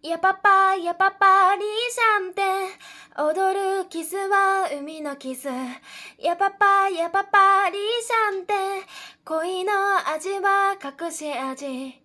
やパパやパパリシャンテ踊るキスは海のキスやパパやパパリシャンテ恋の味は隠し味